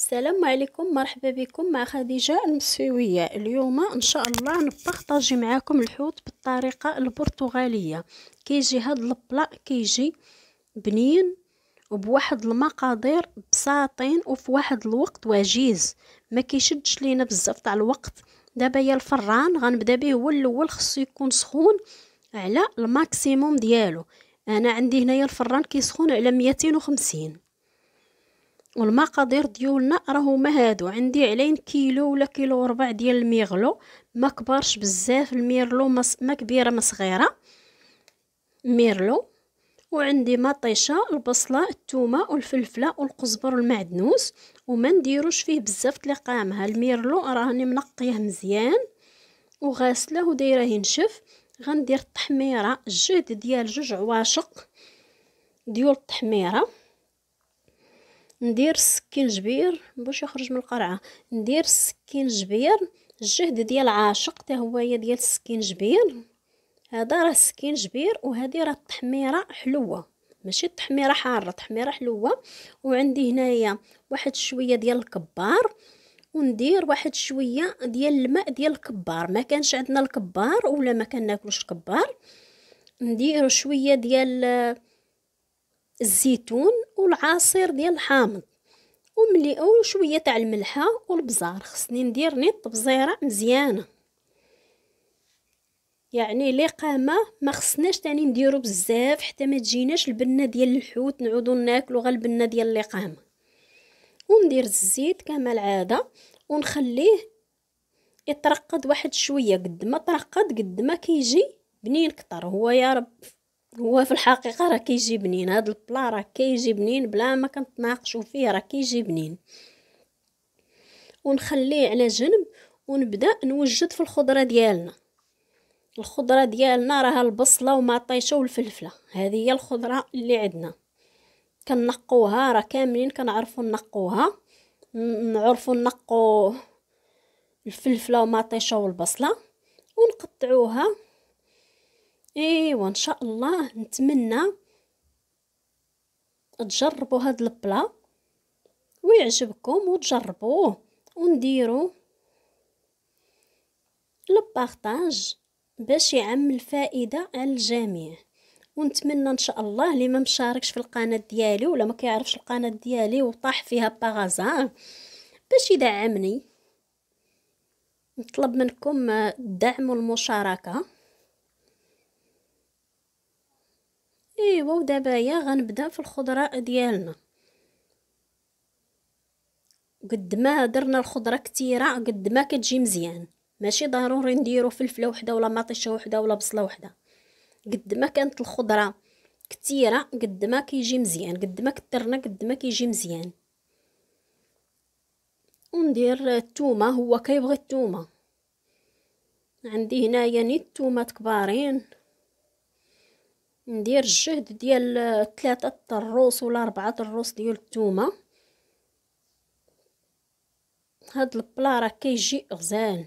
السلام عليكم مرحبا بكم مع خديجه المسيويه اليوم ان شاء الله نبارطاجي معكم الحوت بالطريقه البرتغاليه كيجي هاد البلا كيجي بنين وبواحد المقادير بساطين وفي واحد الوقت وجيز ما كيشدش لينا بزاف تاع الوقت دابا يا الفران غنبدا به هو الاول خصو يكون سخون على الماكسيموم ديالو انا عندي هنايا الفران كيسخون على 250 والمقادير ديولنا راهما هادو عندي علين كيلو ولا كيلو وربع ديال الميغلو ما كبرش بزاف الميرلو ما, ما كبيره ما صغيره ميرلو وعندي مطيشه البصله الثومه والفلفله والقزبر والمعدنوس وما نديروش فيه بزاف ها الميرلو راني منقيه مزيان وغاسله ودايره ينشف غندير التحميره جهد ديال جوج عواشق ديال التحميره ندير السكينجبير باش يخرج من القرعه ندير السكينجبير الجهد ديال عاشق حتى هو ديال السكينجبير هذا راه جبير وهذه راه التحميره حلوه ماشي التحميره حاره التحميره حلوه وعندي هنايا واحد شويه ديال الكبار وندير واحد شويه ديال الماء ديال الكبار ما كانش عندنا الكبار ولا ما كناكلوش الكبار ندير شويه ديال الزيتون والعصير ديال الحامض وملي شويه تاع الملحه والبزار خصني ندير نيط تبزيره مزيانه يعني قامه ما خصناش تاني نديرو بزاف حتى ما تجيناش البنه ديال الحوت نعودو ناكلو غير البنه ديال قامه وندير الزيت كما العاده ونخليه يترقد واحد شويه قد ما ترقد قد ما كيجي بنين كتر هو يا رب هو في الحقيقه راه كيجي بنين هاد البلا راه كيجي بنين بلا ما كنتناقشوا فيه راه كيجي بنين ونخليه على جنب ونبدا نوجد في الخضره ديالنا الخضره ديالنا راها البصله ومطيشه والفلفله هذه هي الخضره اللي عندنا كنقوها راه كاملين كنعرفوا نقوها نعرفوا نقو الفلفله ومطيشه والبصله ونقطعوها ايوا ان شاء الله نتمنى تجربوا هاد البلا ويعجبكم وتجربوه ونديروا البارطاج باش يعم الفائده على الجميع ونتمنى ان شاء الله اللي ما مشاركش في القناه ديالي ولا ما كيعرفش القناه ديالي وطاح فيها باغازا باش يدعمني نطلب منكم الدعم والمشاركه ايوا ودابايا غنبدا في الخضره ديالنا قد ما درنا الخضره كثيره قد ما كتجي مزيان ماشي ضروري نديرو فلفله وحده ولا مطيشه وحده ولا بصله وحده قد ما كانت الخضره كثيره قد ما كيجي مزيان قد ما كثرنا قد ما كيجي مزيان وندير الثومه هو كيبغي الثومه عندي هنايا نيت الثومات كبارين ندير الجهد ديال ثلاثة الروس ولا أربعة الروس ديال التومة هاد البلا راه كيجي غزال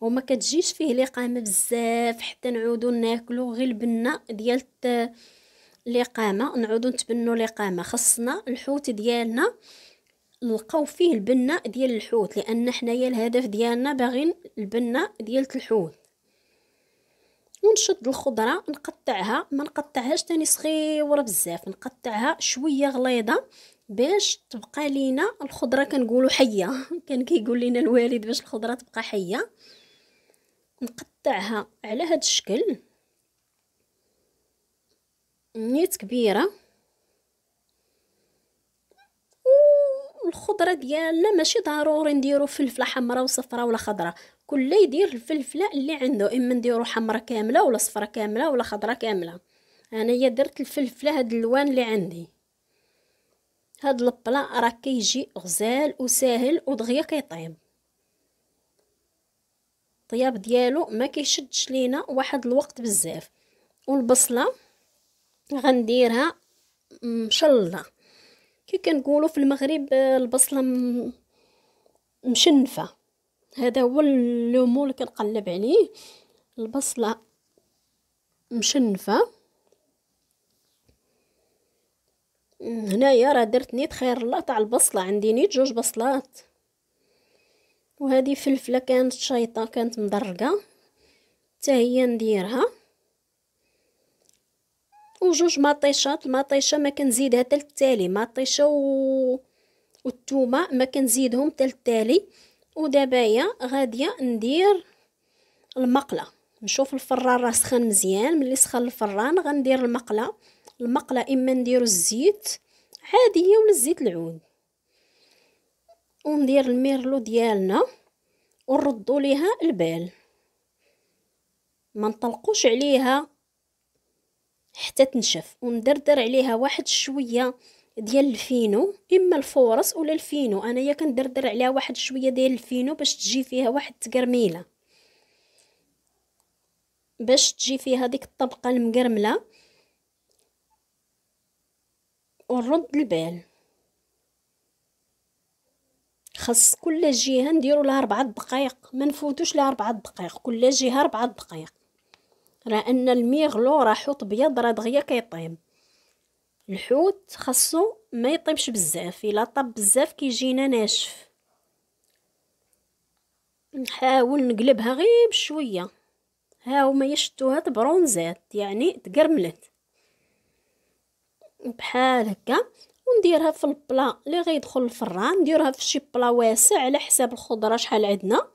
وما كتجيش فيه لقامة بزاف حتى نعودو ناكلو غير البنه ديال لقامة نعودو نتبنو لقامة خصنا الحوت ديالنا نلقاو فيه البنه ديال الحوت لان حنايا الهدف ديالنا باغين البنه ديال الحوت ونشد الخضره نقطعها ما نقطعهاش تاني صغيره بزاف نقطعها شويه غليظه باش تبقى لينا الخضره كنقولوا حيه كان كيقول لنا الوالد باش الخضره تبقى حيه نقطعها على هذا الشكل نيت كبيره الخضره ديالنا ماشي ضروري نديرو فلفله حمراء وصفراء ولا خضراء كل يدير الفلفله اللي عنده اما نديرو حمرة كامله ولا صفرة كامله ولا خضراء كامله انايا درت الفلفله هاد اللوان اللي عندي هاد البلا راه كيجي غزال وساهل ودغيا كيطيب الطياب ديالو ما كيشدش لينا واحد الوقت بزاف والبصله غنديرها مشله كي كنقولوا في المغرب آه، البصله مشنفه هذا هو اللومو اللي كنقلب عليه البصله مشنفه هنايا راه درت نيت خير الله تاع البصله عندي نيت جوج بصلات وهذه فلفله كانت شايطه كانت مدرقه حتى هي نديرها وجوج مطيشات المطيشه ما كنزيدها حتى التالي مطيشه و والثومه ما كنزيدهم حتى التالي ودبايا غادي ندير المقله نشوف الفران راه سخن مزيان ملي سخن الفران غندير المقله المقله اما نديرو الزيت عاديه ولا الزيت العود وندير الميرلو ديالنا ونردو ليها البال ما نطلقوش عليها حتى تنشف وندردر عليها واحد شويه ديال الفينو اما الفورص ولا الفينو انايا كندردر عليها واحد شويه ديال الفينو باش تجي فيها واحد التكرميله باش تجي فيها ديك الطبقه المقرمله ونرد البال خاص كل جهه نديرو لها 4 دقائق ما نفوتوش لها 4 دقائق كل جهه 4 دقائق راه ان الميغلو راه حوت بيض راه دغيا كيطيب الحوت خاصو ما يطيبش بزاف الا طاب بزاف كيجينا ناشف نحاول نقلبها غير بشويه ها هما يشتوها تبرونزات يعني تقرملت بحال هكا ونديرها في البلا اللي غيدخل الفران نديرها في شي بلا واسع على حساب الخضره شحال عندنا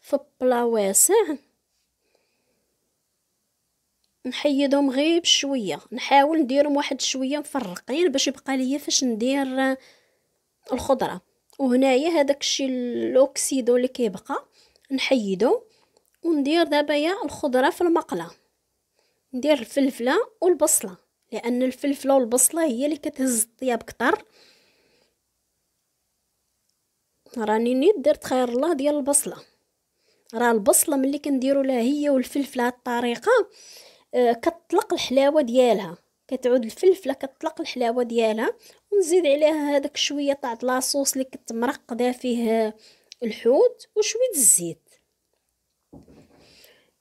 في بلا واسع نحيدهم غير بشويه نحاول نديرهم واحد شويه مفرقين باش يبقى ليا فاش ندير الخضره وهنايا هذاك الشيء الاوكسيدو اللي كيبقى نحيدو وندير يا الخضره في المقله ندير الفلفله والبصله لان الفلفله والبصله هي اللي كتهز الطياب كتر راني نيت درت خير الله ديال البصله راه البصله ملي كنديروا لها هي والفلفله الطريقه آه، كطلق الحلاوه ديالها كتعود الفلفله كطلق الحلاوه ديالها ونزيد عليها هذاك شويه تاع لاصوص اللي كنت مرقده فيه الحوت وشويه الزيت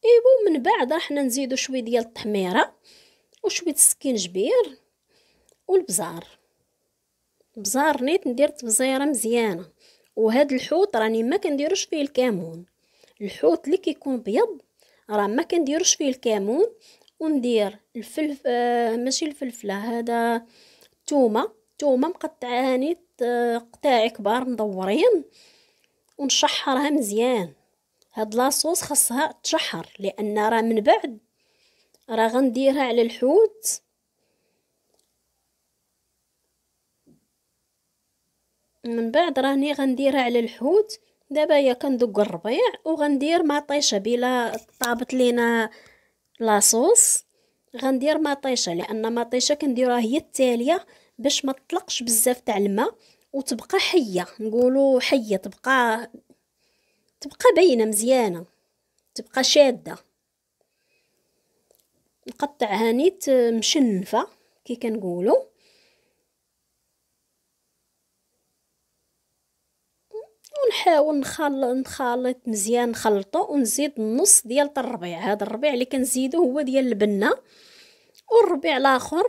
ايوا من بعد راح نزيدو شويه ديال التحميره وشويه السكينجبير والبزار بزار نيت ندير تبزيره مزيانه وهاد الحوت راني ما كنديروش فيه الكمون الحوت اللي كيكون بيض راه ما كنديروش فيه الكمون وندير الفلف آه ماشي الفلفله هذا الثومه الثومه مقطعاني قطاع كبار مدورين ونشحرها مزيان هاد لاصوص خاصها تشحر لان راه من بعد راه غنديرها على الحوت من بعد راني غنديرها على الحوت دابا هي كندق الربيع وغندير مطيشه بلا طابت لينا لاصوص غندير مطيشه لان مطيشه كنديروها هي التاليه باش ما تطلقش بزاف تاع الماء وتبقى حيه نقولوا حيه تبقى تبقى باينه مزيانه تبقى شاده نقطعها نيت مشنفه كي كنقولوا ونحاول نخل نخلط مزيان نخلطو ونزيد النص ديال الربيع هذا الربيع اللي كنزيدو هو ديال البنه والربيع الاخر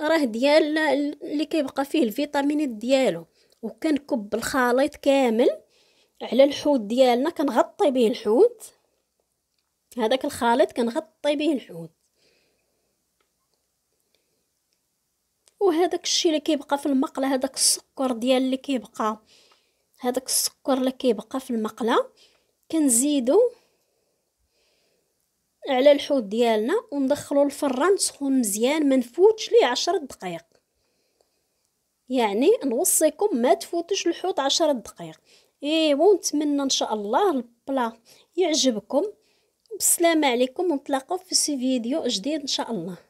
راه ديال اللي كيبقى فيه الفيتامينات ديالو وكنكب الخليط كامل على الحوت ديالنا كنغطي به الحوت هذاك الخليط كنغطي به الحوت وهذاك الشيء اللي كيبقى في المقله هذاك السكر ديال اللي كيبقى هذاك السكر اللي كيبقى في المقله كنزيدو على الحوت ديالنا وندخلو الفران سخون مزيان ما نفوتش ليه 10 دقائق يعني نوصيكم ما تفوتوش الحوت 10 دقائق ايوا نتمنى ان شاء الله البلا يعجبكم بالسلامه عليكم ونتلاقاو في سي فيديو جديد ان شاء الله